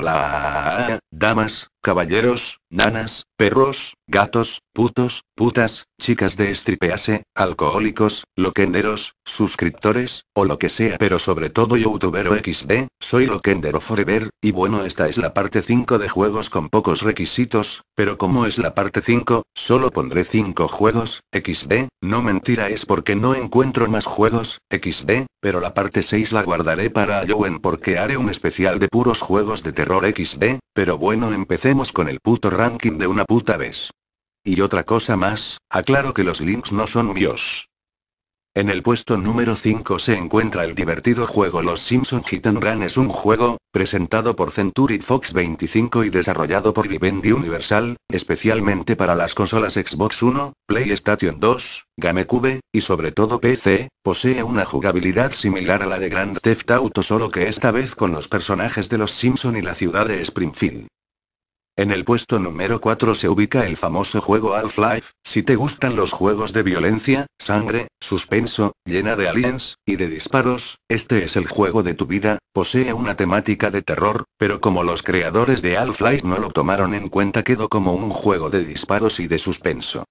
¡Hola, Damas, caballeros, nanas, perros, gatos, putos, putas, chicas de estripease, alcohólicos, loquenderos, suscriptores, o lo que sea, pero sobre todo o XD, soy loquendero forever, y bueno esta es la parte 5 de juegos con pocos requisitos, pero como es la parte 5, solo pondré 5 juegos, XD, no mentira es porque no encuentro más juegos, XD, pero la parte 6 la guardaré para Joen porque haré un especial de puros juegos de terror XD, pero bueno empecemos con el puto ranking de una puta vez. Y otra cosa más, aclaro que los links no son míos. En el puesto número 5 se encuentra el divertido juego Los Simpson Hit and Run es un juego, presentado por Century Fox 25 y desarrollado por Vivendi Universal, especialmente para las consolas Xbox One, PlayStation 2, GameCube, y sobre todo PC, posee una jugabilidad similar a la de Grand Theft Auto solo que esta vez con los personajes de Los Simpson y la ciudad de Springfield. En el puesto número 4 se ubica el famoso juego Half-Life, si te gustan los juegos de violencia, sangre, suspenso, llena de aliens, y de disparos, este es el juego de tu vida, posee una temática de terror, pero como los creadores de Half-Life no lo tomaron en cuenta quedó como un juego de disparos y de suspenso.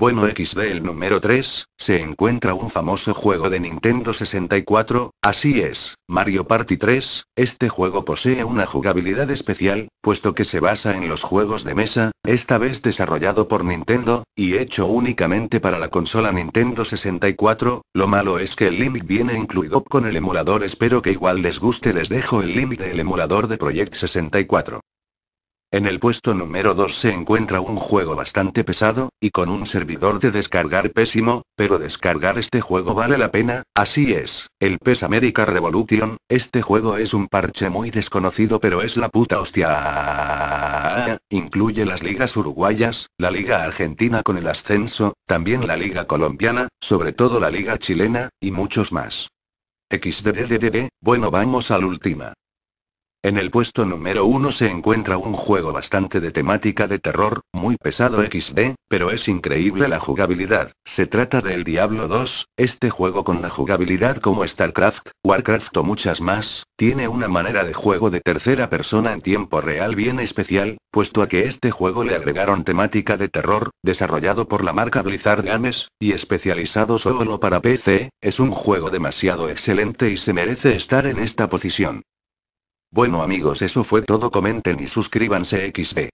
Bueno XD el número 3, se encuentra un famoso juego de Nintendo 64, así es, Mario Party 3, este juego posee una jugabilidad especial, puesto que se basa en los juegos de mesa, esta vez desarrollado por Nintendo, y hecho únicamente para la consola Nintendo 64, lo malo es que el Link viene incluido con el emulador espero que igual les guste les dejo el link del emulador de Project 64. En el puesto número 2 se encuentra un juego bastante pesado, y con un servidor de descargar pésimo, pero descargar este juego vale la pena, así es, el PES América Revolution, este juego es un parche muy desconocido pero es la puta hostia. Incluye las ligas uruguayas, la liga argentina con el ascenso, también la liga colombiana, sobre todo la liga chilena, y muchos más. XDDDD, bueno vamos la última. En el puesto número 1 se encuentra un juego bastante de temática de terror, muy pesado XD, pero es increíble la jugabilidad. Se trata de El Diablo 2, este juego con la jugabilidad como StarCraft, Warcraft o muchas más, tiene una manera de juego de tercera persona en tiempo real bien especial, puesto a que este juego le agregaron temática de terror, desarrollado por la marca Blizzard Games, y especializado solo para PC, es un juego demasiado excelente y se merece estar en esta posición. Bueno amigos eso fue todo comenten y suscríbanse xd.